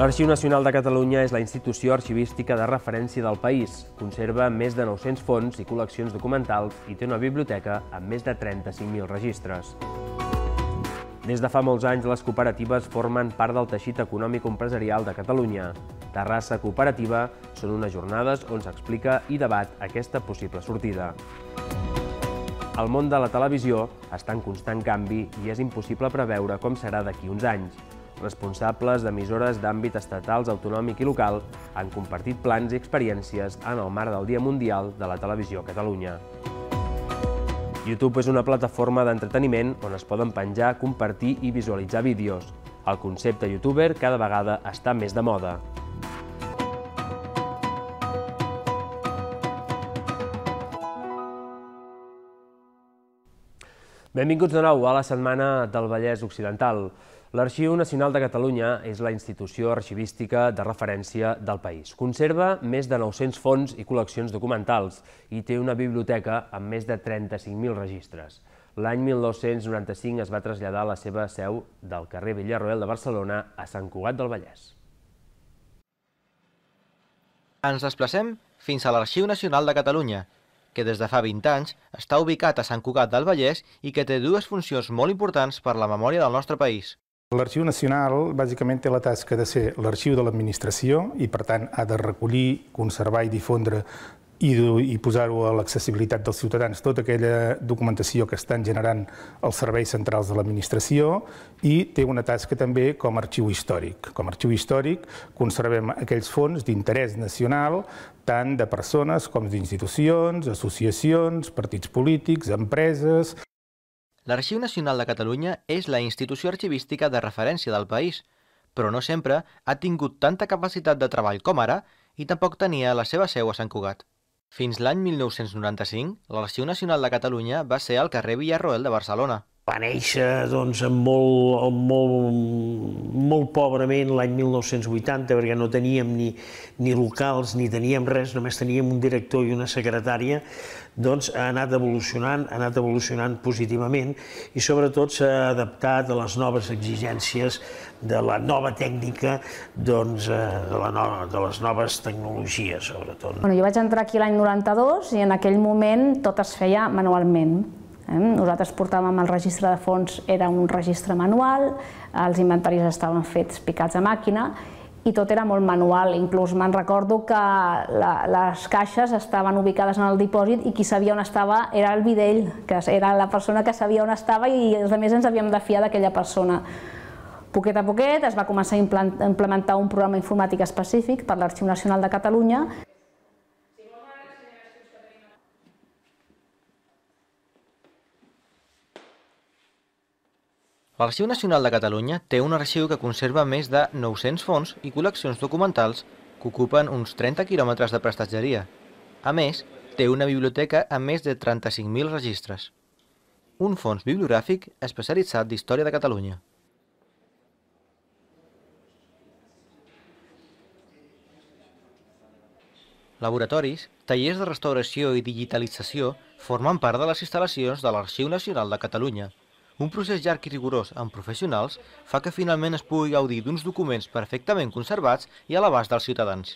L'Arxiu Nacional de Catalunya és la institució arxivística de referència del país. Conserva més de 900 fons i col·leccions documentals i té una biblioteca amb més de 35.000 registres. Des de fa molts anys, les cooperatives formen part del teixit econòmic empresarial de Catalunya. Terrassa Cooperativa són unes jornades on s'explica i debat aquesta possible sortida. El món de la televisió està en constant canvi i és impossible preveure com serà d'aquí uns anys responsables d'emissores d'àmbit estatals, autonòmic i local han compartit plans i experiències en el marc del Dia Mundial de la Televisió a Catalunya. YouTube és una plataforma d'entreteniment on es poden penjar, compartir i visualitzar vídeos. El concepte youtuber cada vegada està més de moda. Benvinguts de nou a la Setmana del Vallès Occidental. L'Arxiu Nacional de Catalunya és la institució arxivística de referència del país. Conserva més de 900 fons i col·leccions documentals i té una biblioteca amb més de 35.000 registres. L'any 1995 es va traslladar a la seva seu del carrer Villarroel de Barcelona a Sant Cugat del Vallès. Ens desplacem fins a l'Arxiu Nacional de Catalunya, que des de fa 20 anys està ubicat a Sant Cugat del Vallès i que té dues funcions molt importants per la memòria del nostre país. L'Arxiu Nacional bàsicament té la tasca de ser l'arxiu de l'administració i, per tant, ha de recollir, conservar i difondre i, i posar-ho a l'accessibilitat dels ciutadans, tota aquella documentació que estan generant els serveis centrals de l'administració i té una tasca també com a arxiu històric. Com a arxiu històric conservem aquells fons d'interès nacional tant de persones com d'institucions, associacions, partits polítics, empreses... L'Arxiu Nacional de Catalunya és la institució arxivística de referència del país, però no sempre ha tingut tanta capacitat de treball com ara i tampoc tenia la seva seu a Sant Cugat. Fins l'any 1995, l'Arxiu Nacional de Catalunya va ser al carrer Villarroel de Barcelona va néixer doncs, molt, molt, molt pobrament l'any 1980, perquè no teníem ni, ni locals ni teníem res, només teníem un director i una secretària, doncs ha anat evolucionant, ha anat evolucionant positivament i sobretot s'ha adaptat a les noves exigències de la nova tècnica, doncs, eh, de, la nova, de les noves tecnologies, sobretot. Bueno, jo vaig entrar aquí l'any 92 i en aquell moment tot es feia manualment nosaltres portàvem el registre de fons, era un registre manual, els inventaris estaven fets picats a màquina i tot era molt manual, inclús me'n recordo que la, les caixes estaven ubicades en el dipòsit i qui sabia on estava era el videll, que era la persona que sabia on estava i els altres ens havíem de fiar d'aquella persona. Poquet a poquet es va començar a implementar un programa informàtic específic per l'Arxiu Nacional de Catalunya L'Arxiu Nacional de Catalunya té un arxiu que conserva més de 900 fons i col·leccions documentals que ocupen uns 30 quilòmetres de prestatgeria. A més, té una biblioteca amb més de 35.000 registres. Un fons bibliogràfic especialitzat d'història de Catalunya. Laboratoris, tallers de restauració i digitalització formen part de les instal·lacions de l'Arxiu Nacional de Catalunya, un procés llarg i rigorós amb professionals fa que finalment es pugui gaudir d'uns documents perfectament conservats i a l'abast dels ciutadans.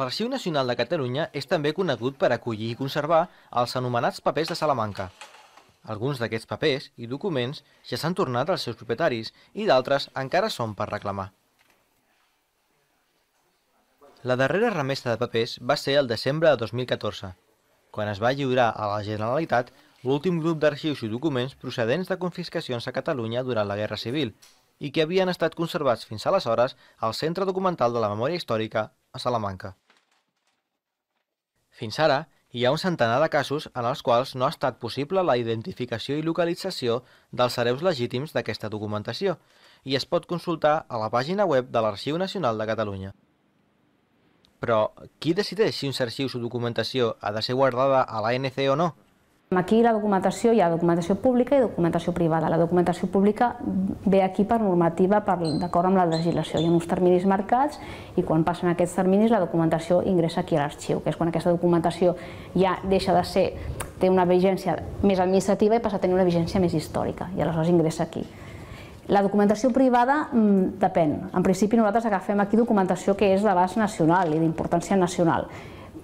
L'Arxiu Nacional de Catalunya és també conegut per acollir i conservar els anomenats papers de Salamanca. Alguns d'aquests papers i documents ja s'han tornat als seus propietaris i d'altres encara són per reclamar. La darrera remesta de papers va ser el desembre de 2014, quan es va lliurar a la Generalitat l'últim grup d'arxius i documents procedents de confiscacions a Catalunya durant la Guerra Civil i que havien estat conservats fins aleshores al Centre Documental de la Memòria Històrica a Salamanca. Fins ara, hi ha un centenar de casos en els quals no ha estat possible la identificació i localització dels hereus legítims d'aquesta documentació i es pot consultar a la pàgina web de l'Arxiu Nacional de Catalunya. Però qui decideix si uns arxius o documentació ha de ser guardada a l'ANC o no? Aquí la documentació hi ha documentació pública i documentació privada. La documentació pública ve aquí per normativa d'acord amb la legislació. Hi ha uns terminis marcats i quan passen aquests terminis la documentació ingressa aquí a l'arxiu, que és quan aquesta documentació ja deixa de ser, té una vigència més administrativa i passa a tenir una vigència més històrica i aleshores ingressa aquí. La documentació privada mm, depèn. En principi nosaltres agafem aquí documentació que és d'abast nacional i d'importància nacional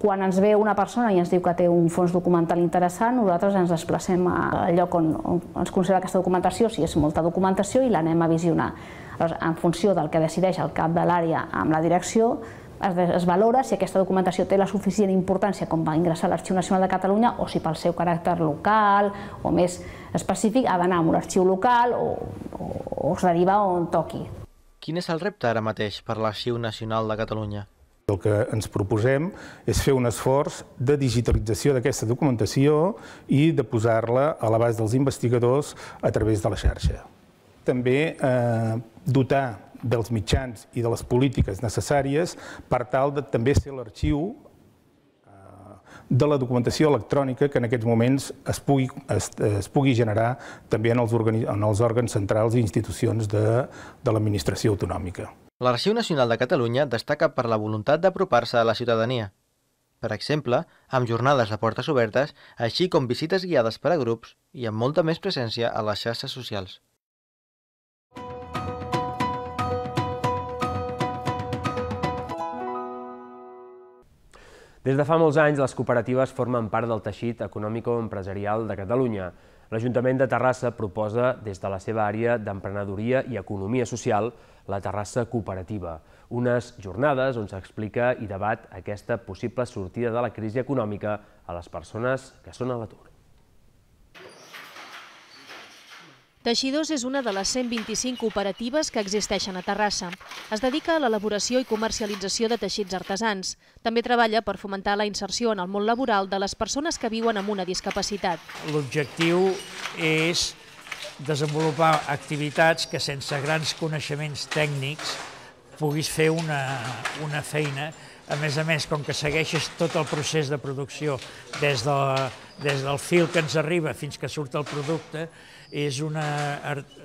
quan ens ve una persona i ens diu que té un fons documental interessant, nosaltres ens desplacem al lloc on, on ens conserva aquesta documentació, si és molta documentació, i l'anem a visionar. Aleshores, en funció del que decideix el cap de l'àrea amb la direcció, es, es valora si aquesta documentació té la suficient importància com va ingressar a l'Arxiu Nacional de Catalunya o si pel seu caràcter local o més específic ha d'anar a un arxiu local o, o, o es deriva on toqui. Quin és el repte ara mateix per l'Arxiu Nacional de Catalunya? el que ens proposem és fer un esforç de digitalització d'aquesta documentació i de posar-la a l'abast dels investigadors a través de la xarxa. També eh, dotar dels mitjans i de les polítiques necessàries per tal de també ser l'arxiu eh, de la documentació electrònica que en aquests moments es pugui, es, es pugui generar també en els, en els òrgans centrals i institucions de, de l'administració autonòmica l'Arxiu Nacional de Catalunya destaca per la voluntat d'apropar-se a la ciutadania. Per exemple, amb jornades de portes obertes, així com visites guiades per a grups i amb molta més presència a les xarxes socials. Des de fa molts anys, les cooperatives formen part del teixit econòmico-empresarial de Catalunya. L'Ajuntament de Terrassa proposa, des de la seva àrea d'emprenedoria i economia social, la Terrassa Cooperativa, unes jornades on s'explica i debat aquesta possible sortida de la crisi econòmica a les persones que són a l'atur. Teixidors és una de les 125 cooperatives que existeixen a Terrassa. Es dedica a l'elaboració i comercialització de teixits artesans. També treballa per fomentar la inserció en el món laboral de les persones que viuen amb una discapacitat. L'objectiu és desenvolupar activitats que sense grans coneixements tècnics puguis fer una, una feina a més a més, com que segueixes tot el procés de producció des, de la, des del fil que ens arriba fins que surt el producte, és una,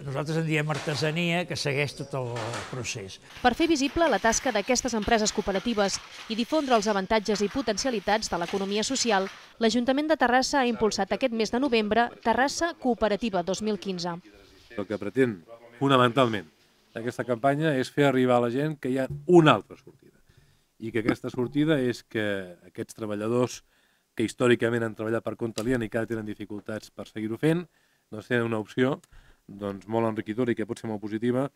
nosaltres en diem artesania que segueix tot el procés. Per fer visible la tasca d'aquestes empreses cooperatives i difondre els avantatges i potencialitats de l'economia social, l'Ajuntament de Terrassa ha impulsat aquest mes de novembre Terrassa Cooperativa 2015. El que pretén, fonamentalment, aquesta campanya és fer arribar a la gent que hi ha una altra sortida i que aquesta sortida és que aquests treballadors que històricament han treballat per compte alien i que ara tenen dificultats per seguir-ho fent, doncs tenen una opció doncs, molt enriquidora i que pot ser molt positiva,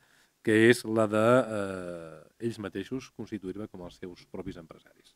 que és la de eh, ells mateixos constituir-la com els seus propis empresaris.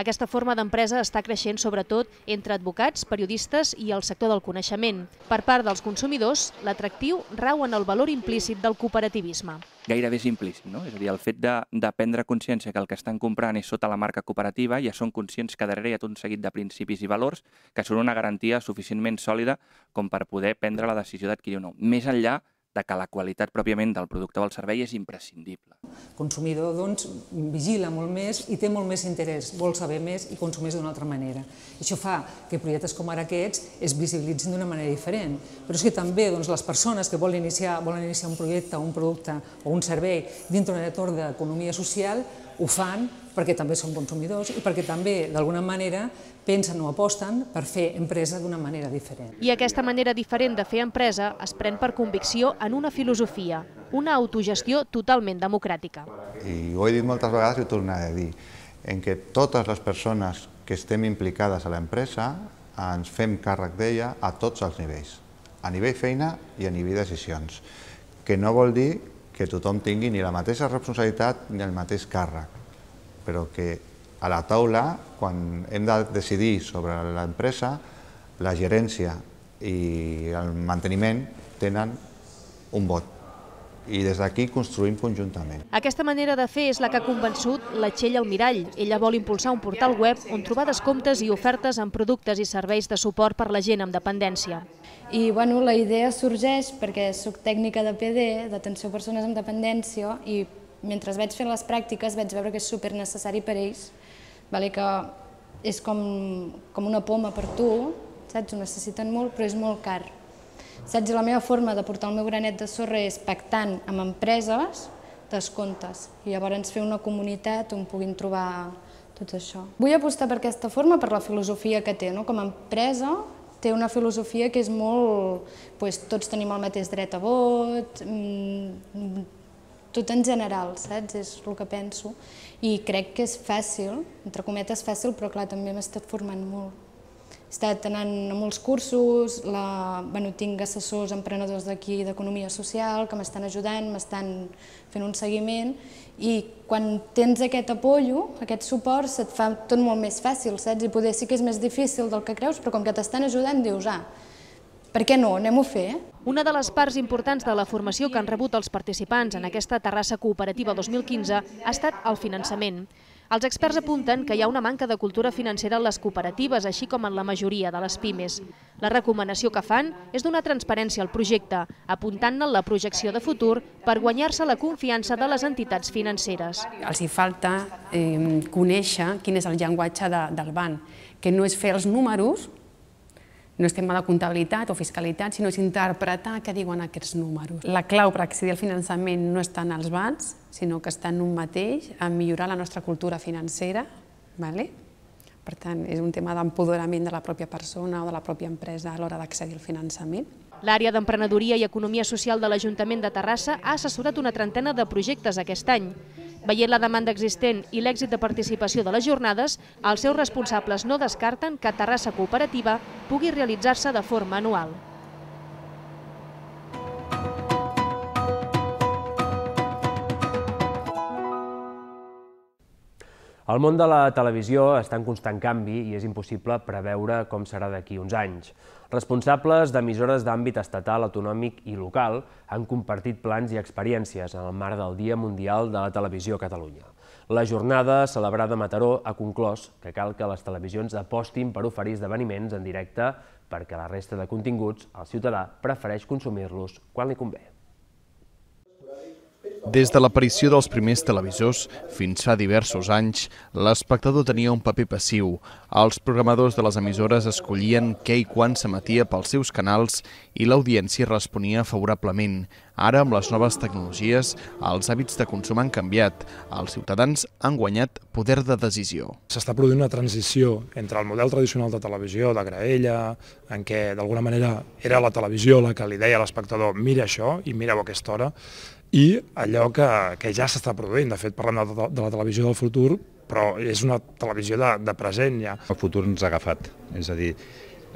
Aquesta forma d'empresa està creixent sobretot entre advocats, periodistes i el sector del coneixement. Per part dels consumidors, l'atractiu rau en el valor implícit del cooperativisme. Gairebé és implícit, no? És a dir, el fet de, de prendre consciència que el que estan comprant és sota la marca cooperativa, ja són conscients que darrere hi ha tot un seguit de principis i valors que són una garantia suficientment sòlida com per poder prendre la decisió d'adquirir o no. Més enllà de que la qualitat pròpiament del producte o el servei és imprescindible. El consumidor doncs, vigila molt més i té molt més interès, vol saber més i consumeix d'una altra manera. això fa que projectes com ara aquests es visibilitzin d'una manera diferent. Però és que també doncs, les persones que volen iniciar, volen iniciar un projecte, un producte o un servei dintre d'un entorn d'economia social ho fan perquè també són consumidors i perquè també, d'alguna manera, pensen o aposten per fer empresa d'una manera diferent. I aquesta manera diferent de fer empresa es pren per convicció en una filosofia, una autogestió totalment democràtica. I ho he dit moltes vegades i ho tornaré a dir, en què totes les persones que estem implicades a l'empresa ens fem càrrec d'ella a tots els nivells, a nivell feina i a nivell decisions, que no vol dir que tothom tingui ni la mateixa responsabilitat ni el mateix càrrec, però que a la taula, quan hem de decidir sobre l'empresa, la gerència i el manteniment tenen un vot i des d'aquí construïm conjuntament. Aquesta manera de fer és la que ha convençut la Txell Almirall. Ella vol impulsar un portal web on trobar descomptes i ofertes en productes i serveis de suport per la gent amb dependència. I bueno, la idea sorgeix perquè sóc tècnica de PD, d'atenció a persones amb dependència, i mentre vaig fent les pràctiques vaig veure que és super necessari per ells, vale? que és com, com una poma per tu, saps? Ho necessiten molt, però és molt car. Saps? La meva forma de portar el meu granet de sorra és pactant amb empreses descomptes i llavors fer una comunitat on puguin trobar tot això. Vull apostar per aquesta forma, per la filosofia que té, no? com a empresa té una filosofia que és molt... Doncs, tots tenim el mateix dret a vot, mm, tot en general, saps? És el que penso. I crec que és fàcil, entre cometes fàcil, però clar, també m'he estat formant molt. He estat anant a molts cursos, la, bueno, tinc assessors emprenedors d'aquí d'Economia Social que m'estan ajudant, m'estan fent un seguiment i quan tens aquest apollo, aquest suport, se't fa tot molt més fàcil, saps? I poder sí que és més difícil del que creus, però com que t'estan ajudant dius, ah, per què no, anem-ho a fer, eh? Una de les parts importants de la formació que han rebut els participants en aquesta Terrassa Cooperativa 2015 ha estat el finançament. Els experts apunten que hi ha una manca de cultura financera en les cooperatives, així com en la majoria de les pimes. La recomanació que fan és donar transparència al projecte, apuntant-ne la projecció de futur per guanyar-se la confiança de les entitats financeres. Els hi falta eh, conèixer quin és el llenguatge de, del banc, que no és fer els números, no és tema de comptabilitat o fiscalitat, sinó és interpretar què diuen aquests números. La clau per accedir al finançament no està en els bancs, sinó que està en un mateix, en millorar la nostra cultura financera, vale? per tant, és un tema d'empoderament de la pròpia persona o de la pròpia empresa a l'hora d'accedir al finançament. L'àrea d'emprenedoria i economia social de l'Ajuntament de Terrassa ha assessorat una trentena de projectes aquest any. Veient la demanda existent i l'èxit de participació de les jornades, els seus responsables no descarten que Terrassa Cooperativa pugui realitzar-se de forma anual. El món de la televisió està en constant canvi i és impossible preveure com serà d'aquí uns anys. Responsables d'emissores d'àmbit estatal, autonòmic i local han compartit plans i experiències en el marc del Dia Mundial de la Televisió a Catalunya. La jornada celebrada a Mataró ha conclòs que cal que les televisions apostin per oferir esdeveniments en directe perquè la resta de continguts el ciutadà prefereix consumir-los quan li convé. Des de l'aparició dels primers televisors fins fa diversos anys, l'espectador tenia un paper passiu. Els programadors de les emissores escollien què i quan s'emetia pels seus canals i l'audiència responia favorablement. Ara, amb les noves tecnologies, els hàbits de consum han canviat. Els ciutadans han guanyat poder de decisió. S'està produint una transició entre el model tradicional de televisió, de graella, en què d'alguna manera era la televisió la que li deia a l'espectador mira això i mira-ho a aquesta hora, i allò que, que ja s'està produint. De fet, parlem de, de la televisió del futur, però és una televisió de, de present ja. El futur ens ha agafat, és a dir,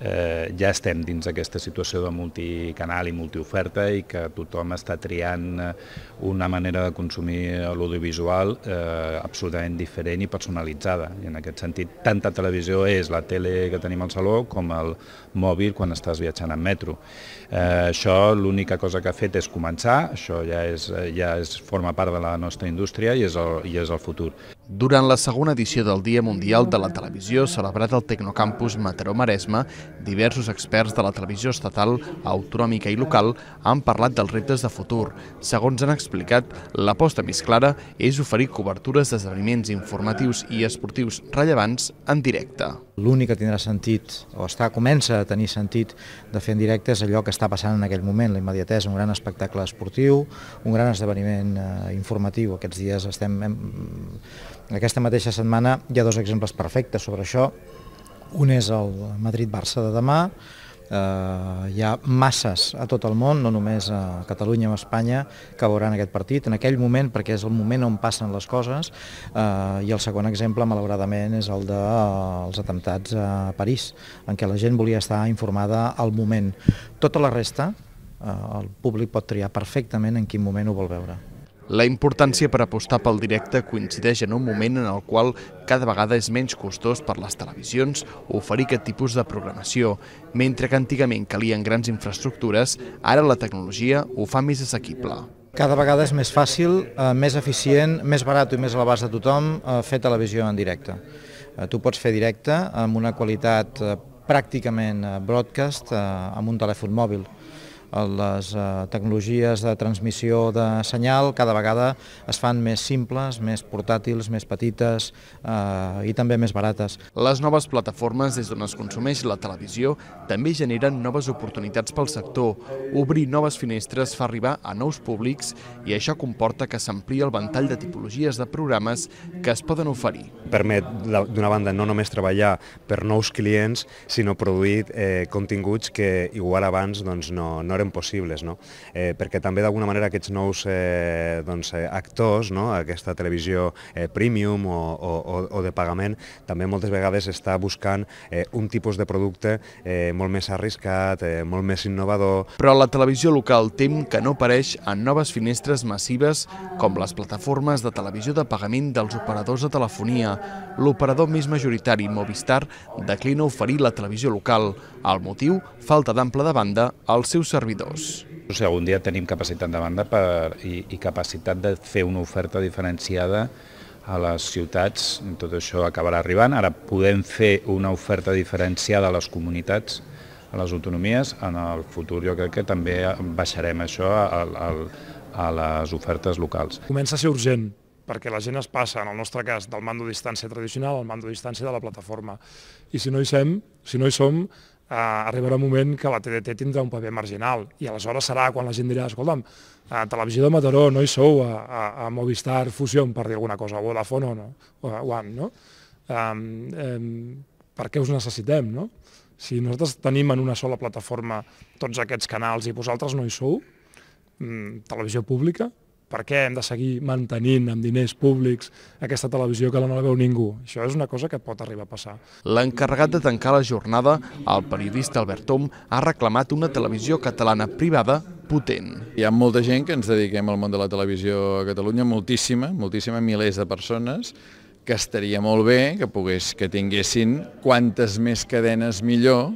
eh, ja estem dins d'aquesta situació de multicanal i multioferta i que tothom està triant eh, una manera de consumir l'audiovisual eh, absolutament diferent i personalitzada. I en aquest sentit, tanta televisió és la tele que tenim al saló com el mòbil quan estàs viatjant en metro. Eh, això l'única cosa que ha fet és començar, això ja, és, eh, ja és, forma part de la nostra indústria i és el, i és el futur. Durant la segona edició del Dia Mundial de la Televisió, celebrat al Tecnocampus Mataró Maresme, diversos experts de la televisió estatal, autonòmica i local han parlat dels reptes de futur. Segons han explicat, l'aposta més clara és oferir cobertures d'esdeveniments informatius i esportius rellevants en directe. L'únic que tindrà sentit, o està, comença a tenir sentit de fer en directe és allò que està passant en aquell moment, la immediatesa, un gran espectacle esportiu, un gran esdeveniment eh, informatiu. Aquests dies estem... Hem, aquesta mateixa setmana hi ha dos exemples perfectes sobre això. Un és el Madrid-Barça de demà, eh, hi ha masses a tot el món, no només a Catalunya o a Espanya, que veuran aquest partit en aquell moment, perquè és el moment on passen les coses, eh, i el segon exemple, malauradament, és el dels de, eh, els atemptats a París, en què la gent volia estar informada al moment. Tota la resta, eh, el públic pot triar perfectament en quin moment ho vol veure. La importància per apostar pel directe coincideix en un moment en el qual cada vegada és menys costós per les televisions oferir aquest tipus de programació. Mentre que antigament calien grans infraestructures, ara la tecnologia ho fa més assequible. Cada vegada és més fàcil, eh, més eficient, més barat i més a l'abast de tothom eh, fer televisió en directe. Eh, tu pots fer directe amb una qualitat pràcticament broadcast amb un telèfon mòbil les eh, tecnologies de transmissió de senyal cada vegada es fan més simples, més portàtils, més petites eh, i també més barates. Les noves plataformes des d'on es consumeix la televisió també generen noves oportunitats pel sector. Obrir noves finestres fa arribar a nous públics i això comporta que s'amplia el ventall de tipologies de programes que es poden oferir. Permet, d'una banda, no només treballar per nous clients, sinó produir eh, continguts que igual abans doncs, no, no eren possibles, no? eh, perquè també d'alguna manera aquests nous eh, doncs, eh, actors, no? aquesta televisió eh, premium o, o, o de pagament, també moltes vegades està buscant eh, un tipus de producte eh, molt més arriscat, eh, molt més innovador. Però la televisió local tem que no apareix en noves finestres massives com les plataformes de televisió de pagament dels operadors de telefonia. L'operador més majoritari, Movistar, declina oferir la televisió local. El motiu, falta d'ample de banda al seu servei servidors. O sigui, un dia tenim capacitat de banda per, i, i capacitat de fer una oferta diferenciada a les ciutats, tot això acabarà arribant. Ara podem fer una oferta diferenciada a les comunitats, a les autonomies, en el futur jo crec que també baixarem això a, a, a les ofertes locals. Comença a ser urgent, perquè la gent es passa, en el nostre cas, del mando a distància tradicional al mando a distància de la plataforma. I si no hi som, si no hi som eh, arribarà un moment que la TDT tindrà un paper marginal i aleshores serà quan la gent dirà, escolta'm, a eh, Televisió de Mataró no hi sou, a, a, a Movistar Fusion, per dir alguna cosa, o a Vodafone o no, o a One, no? Um, um, per què us necessitem, no? Si nosaltres tenim en una sola plataforma tots aquests canals i vosaltres no hi sou, um, televisió pública, per què hem de seguir mantenint amb diners públics aquesta televisió que no la veu ningú? Això és una cosa que pot arribar a passar. L'encarregat de tancar la jornada, el periodista Albert Tom, ha reclamat una televisió catalana privada potent. Hi ha molta gent que ens dediquem al món de la televisió a Catalunya, moltíssima, moltíssima, milers de persones, que estaria molt bé que pogués que tinguessin quantes més cadenes millor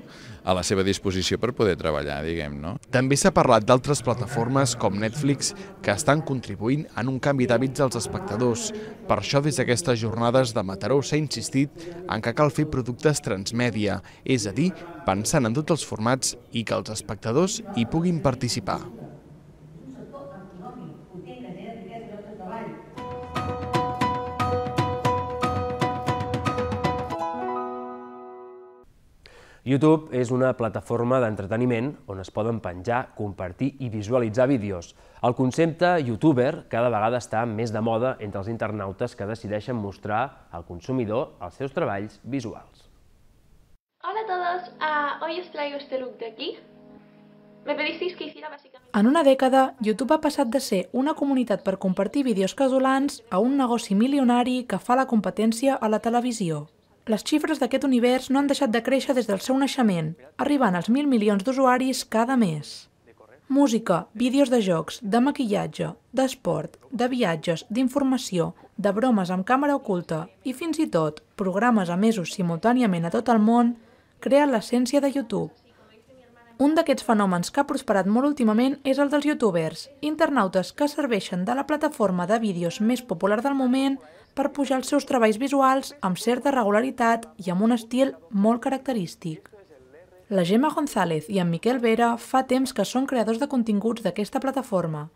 a la seva disposició per poder treballar, diguem, no? També s'ha parlat d'altres plataformes com Netflix que estan contribuint en un canvi d'hàbits als espectadors. Per això des d'aquestes jornades de Mataró s'ha insistit en que cal fer productes transmèdia, és a dir, pensant en tots els formats i que els espectadors hi puguin participar. YouTube és una plataforma d'entreteniment on es poden penjar, compartir i visualitzar vídeos. El concepte youtuber cada vegada està més de moda entre els internautes que decideixen mostrar al consumidor els seus treballs visuals. Hola a todos, uh, hoy os traigo este look de aquí. Me pedisteis que hiciera básicamente... En una dècada, YouTube ha passat de ser una comunitat per compartir vídeos casolans a un negoci milionari que fa la competència a la televisió les xifres d'aquest univers no han deixat de créixer des del seu naixement, arribant als mil milions d'usuaris cada mes. Música, vídeos de jocs, de maquillatge, d'esport, de viatges, d'informació, de bromes amb càmera oculta i fins i tot programes emesos simultàniament a tot el món creen l'essència de YouTube. Un d'aquests fenòmens que ha prosperat molt últimament és el dels youtubers, internautes que serveixen de la plataforma de vídeos més popular del moment per pujar els seus treballs visuals amb certa regularitat i amb un estil molt característic. La Gemma González i en Miquel Vera fa temps que són creadors de continguts d'aquesta plataforma.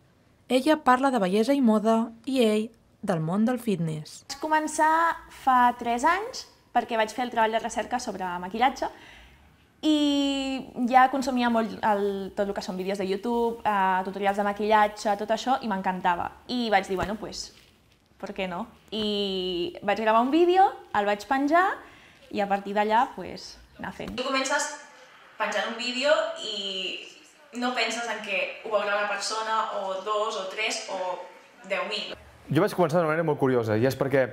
Ella parla de bellesa i moda i ell del món del fitness. Vaig començar fa 3 anys perquè vaig fer el treball de recerca sobre maquillatge i ja consumia molt el, tot el que són vídeos de YouTube, eh, tutorials de maquillatge, tot això, i m'encantava. I vaig dir, bueno, doncs, pues, per què no? i vaig gravar un vídeo, el vaig penjar i a partir d'allà pues, anar fent. Tu comences penjant un vídeo i no penses en que ho veurà una persona o dos o tres o deu mil. Jo vaig començar d'una manera molt curiosa i és perquè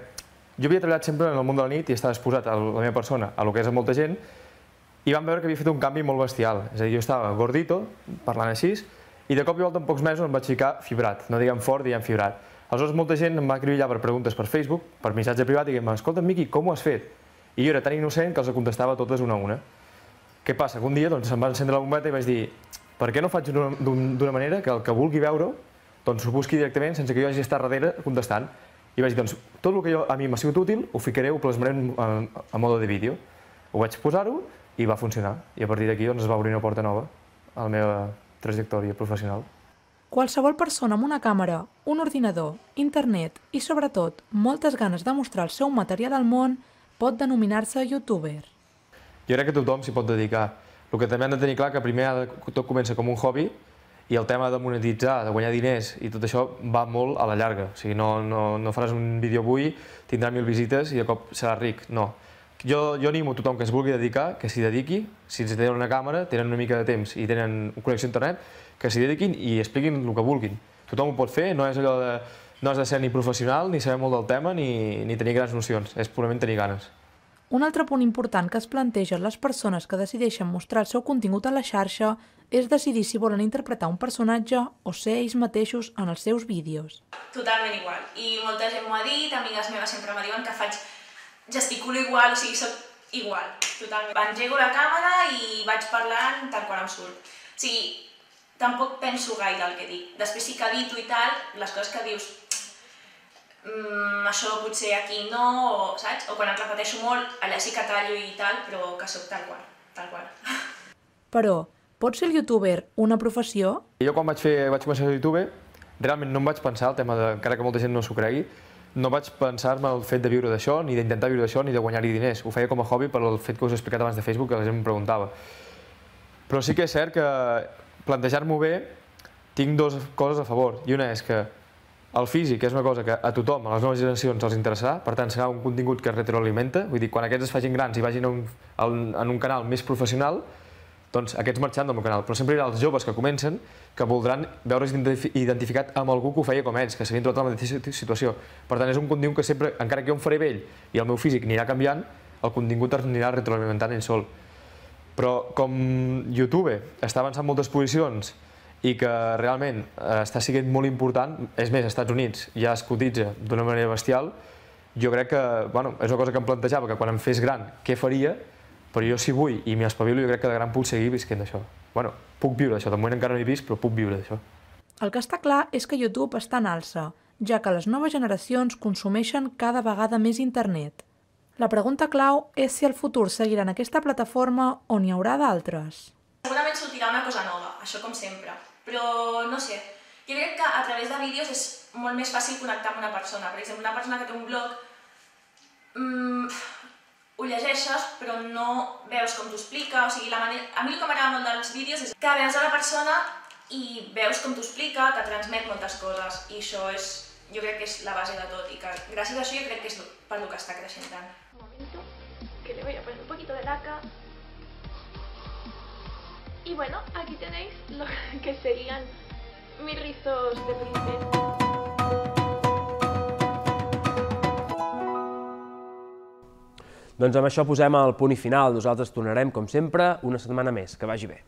jo havia treballat sempre en el món de la nit i estava exposat a la meva persona, a lo que és a molta gent, i vam veure que havia fet un canvi molt bestial. És a dir, jo estava gordito, parlant així, i de cop i volta en pocs mesos em vaig ficar fibrat, no diguem fort, diguem fibrat. Aleshores, molta gent em va allà per preguntes per Facebook, per missatge privat, i em escolta, Miqui, com ho has fet? I jo era tan innocent que els contestava totes una a una. Què passa? Que un dia doncs, em va encendre la bombeta i vaig dir per què no faig d'una manera que el que vulgui veure doncs ho busqui directament sense que jo hagi estat darrere contestant. I vaig dir, doncs, tot el que jo, a mi m'ha sigut útil ho ficaré, ho plasmaré a, a mode de vídeo. Ho vaig posar-ho i va funcionar. I a partir d'aquí doncs, es va obrir una porta nova a la meva trajectòria professional. Qualsevol persona amb una càmera, un ordinador, internet i, sobretot, moltes ganes de mostrar el seu material al món pot denominar-se youtuber. Jo crec que tothom s'hi pot dedicar. El que també hem de tenir clar que primer tot comença com un hobby i el tema de monetitzar, de guanyar diners i tot això va molt a la llarga. O sigui, no, no, no faràs un vídeo avui, tindrà mil visites i de cop serà ric. No. Jo, jo animo a tothom que es vulgui dedicar, que s'hi dediqui. Si ens tenen una càmera, tenen una mica de temps i tenen una connexió a internet, que s'hi dediquin i expliquin el que vulguin. Tothom ho pot fer, no és allò de... No has de ser ni professional, ni saber molt del tema, ni, ni tenir grans nocions. És purament tenir ganes. Un altre punt important que es planteja les persones que decideixen mostrar el seu contingut a la xarxa és decidir si volen interpretar un personatge o ser ells mateixos en els seus vídeos. Totalment igual. I molta gent m'ho ha dit, amigues meves sempre me diuen que faig gesticulo igual, o sigui, soc igual, totalment. Engego la càmera i vaig parlant tant quan em surt. O sigui, tampoc penso gaire el que dic. Després sí que edito i tal, les coses que dius, mmm, això potser aquí no, o, saps? O quan et repeteixo molt, allà sí que tallo i tal, però que sóc tal qual, tal qual. Però, pot ser el youtuber una professió? Jo quan vaig, fer, vaig començar a ser youtuber, realment no em vaig pensar el tema de, encara que molta gent no s'ho cregui, no vaig pensar-me el fet de viure d'això, ni d'intentar viure d'això, ni de guanyar-hi diners. Ho feia com a hobby per el fet que us he explicat abans de Facebook, que la gent em preguntava. Però sí que és cert que plantejar-m'ho bé, tinc dues coses a favor. I una és que el físic és una cosa que a tothom, a les noves generacions, els interessarà, per tant serà un contingut que es retroalimenta, vull dir, quan aquests es facin grans i vagin a un, un, en un canal més professional, doncs aquests marxant del meu canal, però sempre hi ha els joves que comencen que voldran veure's identificat amb algú que ho feia com ells, que s'havien trobat en la mateixa situació. Per tant, és un contingut que sempre, encara que jo em faré vell i el meu físic anirà canviant, el contingut anirà retroalimentant ell sol. Però com YouTube està avançant moltes posicions i que realment eh, està sent molt important, és més, als Estats Units ja es cotitza d'una manera bestial, jo crec que bueno, és una cosa que em plantejava, que quan em fes gran, què faria? Però jo si vull i m'hi espavilo, jo crec que de gran puc seguir visquent d'això. Bueno, puc viure d'això, de moment encara no he vist, però puc viure d'això. El que està clar és que YouTube està en alça, ja que les noves generacions consumeixen cada vegada més internet. La pregunta clau és si el futur seguirà en aquesta plataforma o n'hi haurà d'altres. Segurament sortirà una cosa nova, això com sempre, però no sé. Jo crec que a través de vídeos és molt més fàcil connectar amb una persona. Per exemple, una persona que té un blog, mmm, ho llegeixes però no veus com t'ho explica, o sigui, la manera... a mi el que m'agrada molt dels vídeos és que veus a la persona i veus com t'ho explica, que transmet moltes coses, i això és jo crec que és la base de tot i que gràcies a això jo crec que és per lo que està creixent tant. Un momento, que le voy a poner un poquito de laca. Y bueno, aquí tenéis lo que serían mis rizos de princesa. Doncs amb això posem el punt i final. Nosaltres tornarem, com sempre, una setmana més. Que vagi bé.